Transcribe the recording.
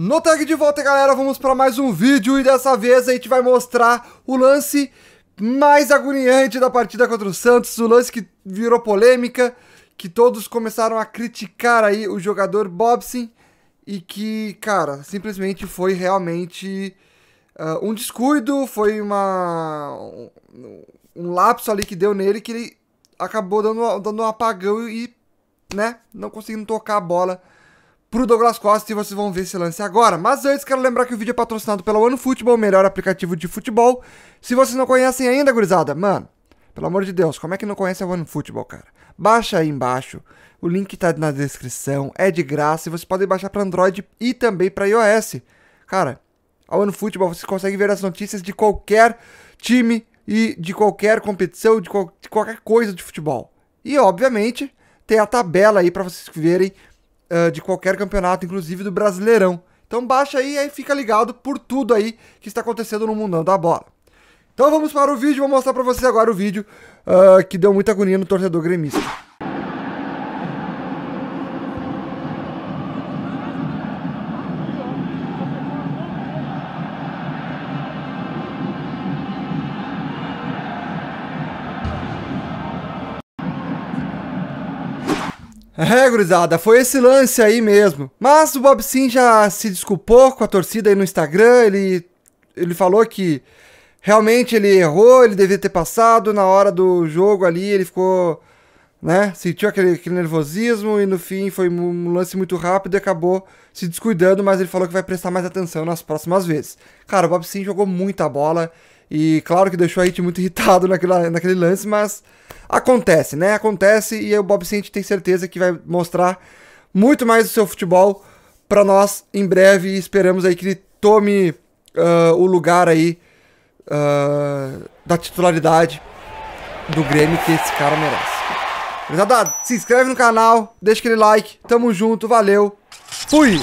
No tag de volta, galera, vamos para mais um vídeo e dessa vez a gente vai mostrar o lance mais agoniante da partida contra o Santos, o lance que virou polêmica, que todos começaram a criticar aí o jogador Bobson e que, cara, simplesmente foi realmente uh, um descuido, foi uma um lapso ali que deu nele que ele acabou dando, dando um apagão e, né, não conseguindo tocar a bola pro Douglas Costa e vocês vão ver esse lance agora. Mas antes, quero lembrar que o vídeo é patrocinado pela OneFootball, o melhor aplicativo de futebol. Se vocês não conhecem ainda, gurizada, mano, pelo amor de Deus, como é que não conhece a OneFootball, cara? Baixa aí embaixo, o link tá na descrição, é de graça e você pode baixar para Android e também para iOS. Cara, a OneFootball você consegue ver as notícias de qualquer time e de qualquer competição, de, qual, de qualquer coisa de futebol. E, obviamente, tem a tabela aí para vocês verem uh, de qualquer campeonato, inclusive do Brasileirão. Então baixa aí e fica ligado por tudo aí que está acontecendo no mundão da bola. Então vamos para o vídeo, vou mostrar para vocês agora o vídeo uh, que deu muita agonia no torcedor gremista. É, gurizada, foi esse lance aí mesmo. Mas o Bob Sim já se desculpou com a torcida aí no Instagram, ele, ele falou que realmente ele errou, ele devia ter passado na hora do jogo ali, ele ficou, né, sentiu aquele, aquele nervosismo e no fim foi um lance muito rápido e acabou se descuidando, mas ele falou que vai prestar mais atenção nas próximas vezes. Cara, o Bob Sim jogou muita bola e claro que deixou a gente muito irritado naquele, naquele lance, mas acontece, né? Acontece e o Bob Ciente tem certeza que vai mostrar muito mais do seu futebol para nós em breve e esperamos aí que ele tome uh, o lugar aí uh, da titularidade do Grêmio que esse cara merece. Beleza? se inscreve no canal, deixa aquele like, tamo junto, valeu, fui!